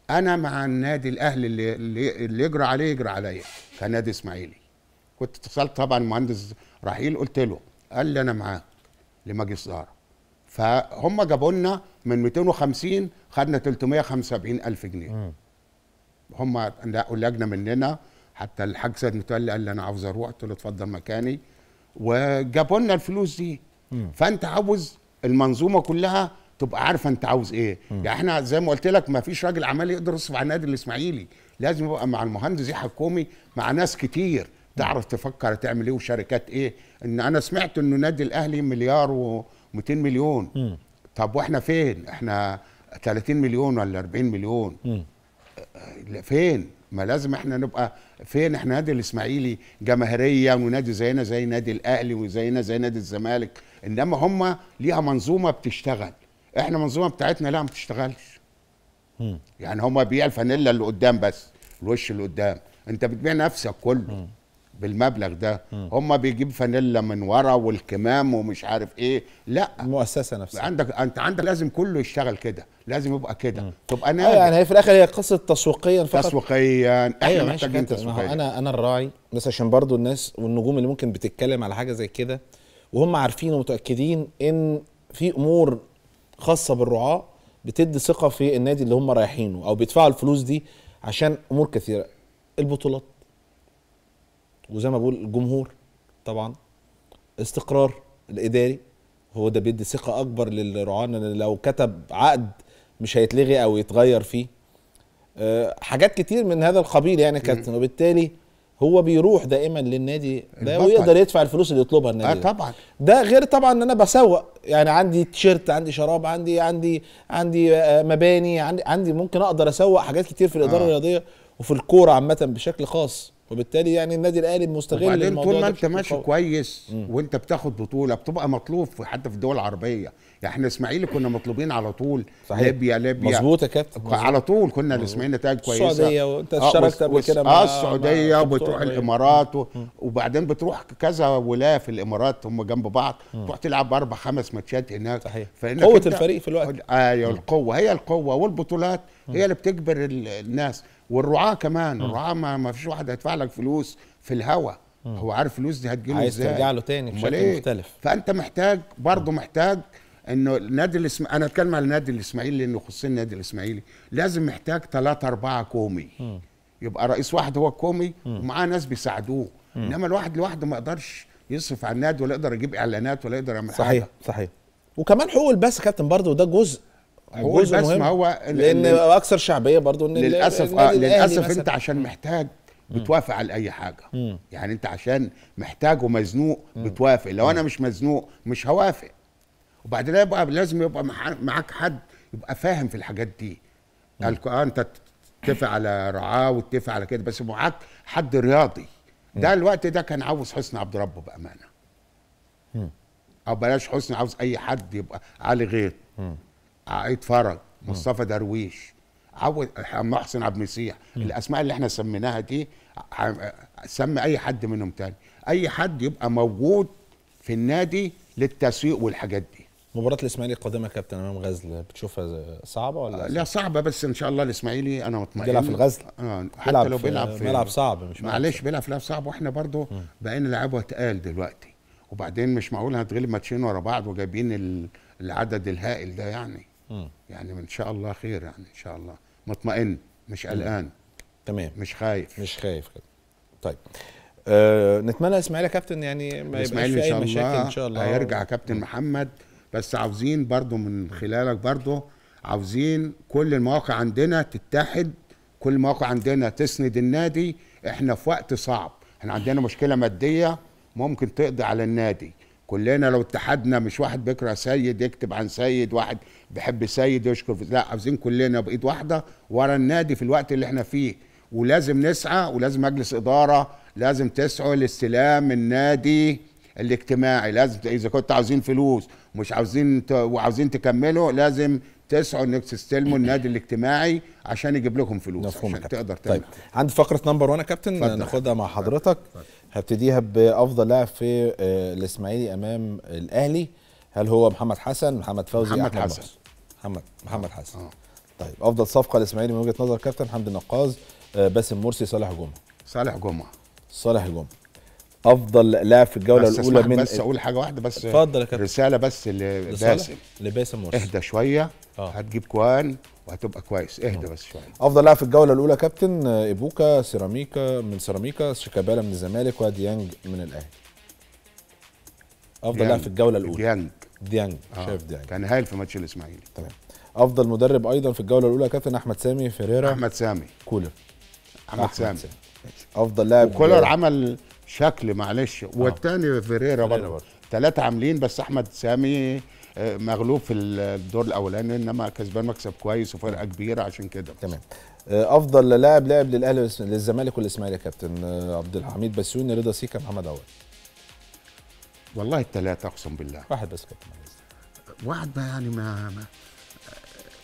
انا مع النادي الاهلي اللي اللي يجرى عليه يجرى عليا كنادي اسماعيلي كنت اتصلت طبعا المهندس رحيل قلت له قال لي انا معاك لمجلس اداره فهم جابوا لنا من 250 خدنا 375 الف جنيه هم لقوا اللجنه مننا حتى الحاج سيد متولي قال لي انا عاوز اروح قلت له اتفضل مكاني وجابوا لنا الفلوس دي فانت عاوز المنظومه كلها تبقى عارفه انت عاوز ايه يعني احنا زي ما قلت لك ما فيش راجل عمال يقدر يصرف على النادي الاسماعيلي لازم يبقى مع المهندس يحيى مع ناس كتير تعرف تفكر تعمل ايه وشركات ايه ان انا سمعت انه نادي الاهلي مليار و200 مليون م. طب واحنا فين احنا 30 مليون ولا 40 مليون م. فين ما لازم احنا نبقى فين احنا نادي الاسماعيلي جماهيريه ونادي زينا زي نادي الاهلي وزينا زي نادي الزمالك انما هم ليها منظومه بتشتغل احنا المنظومه بتاعتنا لا ما بتشتغلش يعني هما بيع الفانيلا اللي قدام بس الوش اللي قدام انت بتبيع نفسك كله بالمبلغ ده هما بيجيب فانيلا من ورا والكمام ومش عارف ايه لا المؤسسه نفسها عندك انت عندك لازم كله يشتغل كده لازم يبقى كده تبقى انا آه يعني هي في الاخر هي قصه تسويقيا فقط تسويقيا احنا أيوة محتاجين تسويقيا انا انا الراعي بس عشان برضو الناس والنجوم اللي ممكن بتتكلم على حاجه زي كده وهم عارفين ومتاكدين ان في امور خاصه بالرعاه بتدي ثقه في النادي اللي هم رايحينه او بيدفعوا الفلوس دي عشان امور كثيره البطولات وزي ما بقول الجمهور طبعا استقرار الاداري هو ده بيدي ثقه اكبر للرعاه لو كتب عقد مش هيتلغي او يتغير فيه أه حاجات كتير من هذا القبيل يعني كابتن وبالتالي هو بيروح دائما للنادي ده ويقدر يدفع الفلوس اللي يطلبها النادي آه، ده. آه طبعا ده غير طبعا ان انا بسوق يعني عندي تيشرت عندي شراب عندي عندي عندي آه، مباني عندي, عندي ممكن اقدر اسوق حاجات كتير في الاداره آه. الرياضيه وفي الكوره عامه بشكل خاص وبالتالي يعني النادي الاهلي مستغل وبعدين طول ما انت ماشي كويس وانت بتاخد بطوله بتبقى مطلوب في حتى في الدول العربيه يعني احنا اسماعيلي كنا مطلوبين على طول صحيح. ليبيا ليبيا مظبوط يا كابتن على طول كنا الاسماعيلي نتائج كويسه السعوديه وانت آه، اشتركت قبل كده اه السعوديه وبتروح آه، الامارات و... وبعدين بتروح كذا ولايه في الامارات هم جنب بعض تروح تلعب اربع خمس ماتشات هناك صحيح قوه الفريق في الوقت ايوه القوه هي القوه والبطولات هي اللي بتجبر الناس والرعاه كمان م. الرعاه ما, ما فيش واحد هيدفع لك فلوس في الهوا هو عارف الفلوس دي هتجيله ازاي عايز ترجع له تاني بشكل إيه؟ مختلف فانت محتاج برضه محتاج انه النادي الاسم... انا اتكلم على النادي الاسماعيلي لانه خصني النادي الاسماعيلي لازم محتاج ثلاثة أربعة كومي م. يبقى رئيس واحد هو الكومي ومعاه ناس بيساعدوه انما الواحد لوحده ما يقدرش يصرف على النادي ولا يقدر يجيب اعلانات ولا يقدر يعمل صحيح حاجه صحيح وكمان حقوق البث كابتن برضه وده جزء هو مهم. ما هو لان اكثر شعبيه برضو ان للاسف آه للاسف انت عشان محتاج بتوافق على اي حاجه مم. يعني انت عشان محتاج ومزنوق بتوافق لو مم. انا مش مزنوق مش هوافق وبعدين يبقى لازم يبقى معاك حد يبقى فاهم في الحاجات دي اه انت تتفق على رعاه وتتفق على كده بس معاك حد رياضي ده الوقت ده كان عاوز حسني عبد ربه بامانه مم. او بلاش حسني عاوز اي حد يبقى علي غير مم. عيد فرج مصطفى درويش عود محسن عبد المسيح الاسماء اللي احنا سميناها دي سمي اي حد منهم تاني اي حد يبقى موجود في النادي للتسويق والحاجات دي مباراة الاسماعيلي القادمة كابتن امام غزل بتشوفها صعبة ولا لا صعبة, صعبة بس ان شاء الله الاسماعيلي انا مطمئن بيلعب في الغزل آه حتى لو بيلعب في ملعب صعب مش معلش بيلعب في ملعب صعب واحنا برضه بقينا لعبه تقال دلوقتي وبعدين مش معقول هتغلب ماتشين ورا بعض وجايبين العدد الهائل ده يعني يعني ان شاء الله خير يعني ان شاء الله مطمئن مش قلقان تمام مش خايف مش خايف كده طيب أه نتمنى اسماعيل يا كابتن يعني ما يبقاش في اي مشاكل ان شاء الله هيرجع كابتن محمد بس عاوزين برضو من خلالك برضو عاوزين كل المواقع عندنا تتحد كل المواقع عندنا تسند النادي احنا في وقت صعب احنا عندنا مشكله ماديه ممكن تقضي على النادي كلنا لو اتحدنا مش واحد بيكره سيد يكتب عن سيد واحد بيحب سيد يشكر لا عاوزين كلنا بايد واحده ورا النادي في الوقت اللي احنا فيه ولازم نسعى ولازم مجلس اداره لازم تسعوا لاستلام النادي الاجتماعي لازم اذا كنت عاوزين فلوس مش عاوزين ت... وعاوزين تكملوا لازم تسعوا انك تستلموا النادي الاجتماعي عشان يجيب لكم فلوس عشان تقدر تعمل طيب عندي فقره نمبر 1 يا كابتن ناخدها مع حضرتك فضل. فضل. هبتديها بافضل لاعب في آه، الاسماعيلي امام الاهلي هل هو محمد حسن محمد فوزي محمد حسن محمد محمد آه. حسن آه. طيب افضل صفقه للاسماعيلي من وجهه نظر كابتن حمدي النقاز آه، باسم مرسي صالح جمعه صالح جمعه صالح جمعه افضل لاعب في الجوله بس الاولى من بس اقول حاجه واحده بس اتفضل يا كابتن رساله بس لباسم لباسم مرسي اهدى شويه أوه. هتجيب كوان وهتبقى كويس اهدى بس شويه افضل لاعب في الجوله الاولى كابتن ايبوكا سيراميكا من سيراميكا شيكابالا من الزمالك وديانج من الاهلي افضل لاعب في الجوله الاولى ديانج ديانج آه. شايف ديانج كان هايل في ماتش الاسماعيلي تمام افضل مدرب ايضا في الجوله الاولى كابتن احمد سامي فيريرا احمد سامي كولر احمد, أحمد سامي. سامي افضل لاعب كولر عمل شكل معلش آه. والتاني فيريرا برضه ثلاثه عاملين بس احمد سامي آه، مغلوب في الدور الاولاني انما كسبان مكسب كويس وفرقه كبيره عشان كده تمام آه، افضل لاعب لاعب للاهلي للزمالك والاسماعيلي يا كابتن عبد الحميد بسيوني رضا سيكا محمد عواد والله الثلاثه اقسم بالله واحد بس كابتن واحد ما يعني ما, ما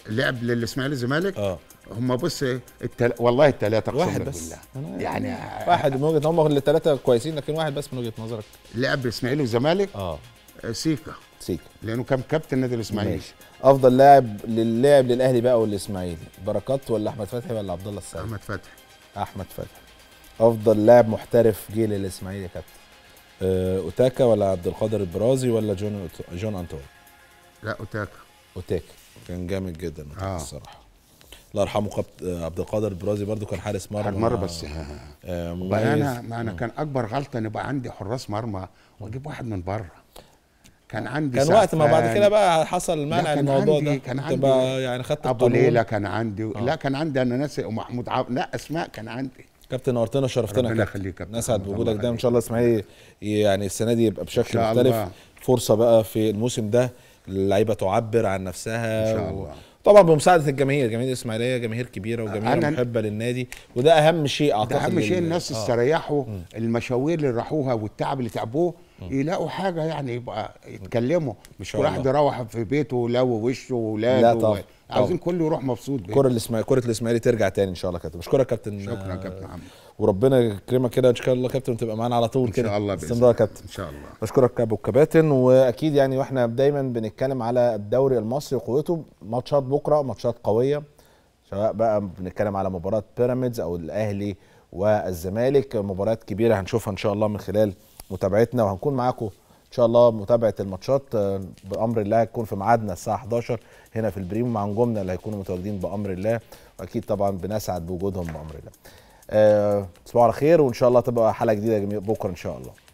لعب للاسماعيلي الزمالك اه هم بص التل... والله الثلاثه اقسم واحد بس بالله. يعني آه، واحد من وجهه هم الثلاثه كويسين لكن واحد بس من وجهه نظرك لعب الاسماعيلي والزمالك آه. اه سيكا سيكا لانه كان كابتن نادي الاسماعيلي ماشي افضل لاعب للعب للاهلي بقى والاسماعيلي بركات ولا احمد فتحي ولا عبد الله السعيد احمد فتحي احمد فتحي افضل لاعب محترف جه للاسماعيلي يا كابتن آه، اوتاكا ولا عبد القادر البرازي ولا جون جون انتون لا اوتاكا اوتاكا كان جامد جدا آه. الصراحه الله يرحمه عبد القادر البرازي برضو كان حارس مرمى حارس مرمى بس آه, آه، مميز انا ما انا آه. كان اكبر غلطه ان يبقى عندي حراس مرمى واجيب واحد من بره كان عندي كان وقت ما بعد كده بقى حصل منع الموضوع ده كان عندي تبقى يعني خدت ابو ليلى كان عندي آه. لا كان عندي انا ناسي ومحمود عب... لا اسماء كان عندي كابتن نورتنا شرفتنا ربنا يخليك نسعد بوجودك ده ان شاء الله اسماعيل يعني السنه دي يبقى بشكل مختلف الله. فرصه بقى في الموسم ده اللعيبه تعبر عن نفسها ان شاء الله و... طبعا بمساعده الجماهير جماهير الاسماعيليه جماهير كبيره وجماهير محبه للنادي وده اهم شيء اعتقد ده اهم شيء الناس آه. استريحوا المشاوير اللي راحوها والتعب اللي تعبوه يلاقوا حاجه يعني يبقى يتكلموا مش كل واحد يروح في بيته لو وشه ولا لا طبعا عاوزين كله يروح مبسوط بيه. كره الاسماعيلي كره الاسماعيلي ترجع تاني ان شاء الله كابتن بشكرك كابتن شكرا كابتن محمد وربنا يكرمك كده ان شاء الله كابتن تبقى معانا على طول كده ان شاء الله باستمرار كابتن ان شاء الله بشكرك ابو كابتن واكيد يعني واحنا دايما بنتكلم على الدوري المصري وقوته ماتشات بكره ماتشات قويه سواء بقى بنتكلم على مباراه بيراميدز او الاهلي والزمالك مباريات كبيره هنشوفها ان شاء الله من خلال متابعتنا وهنكون معاكم ان شاء الله متابعه الماتشات آه، بامر الله هتكون في ميعادنا الساعه 11 هنا في البريم مع نجومنا اللي هيكونوا متواجدين بامر الله واكيد طبعا بنسعد بوجودهم بامر الله. آه، تصبحوا على خير وان شاء الله تبقى حلقه جديده بكره ان شاء الله.